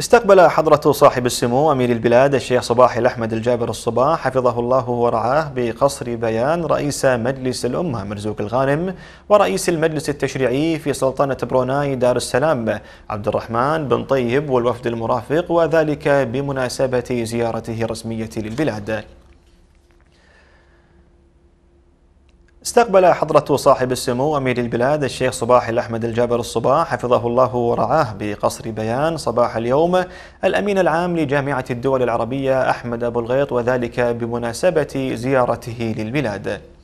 استقبل حضرة صاحب السمو أمير البلاد الشيخ صباح الأحمد الجابر الصباح حفظه الله ورعاه بقصر بيان رئيس مجلس الأمة مرزوق الغانم ورئيس المجلس التشريعي في سلطنة بروناي دار السلام عبد الرحمن بن طيب والوفد المرافق وذلك بمناسبة زيارته الرسمية للبلاد استقبل حضرة صاحب السمو أمير البلاد الشيخ صباح الأحمد الجابر الصباح حفظه الله ورعاه بقصر بيان صباح اليوم الأمين العام لجامعة الدول العربية أحمد أبو الغيط وذلك بمناسبة زيارته للبلاد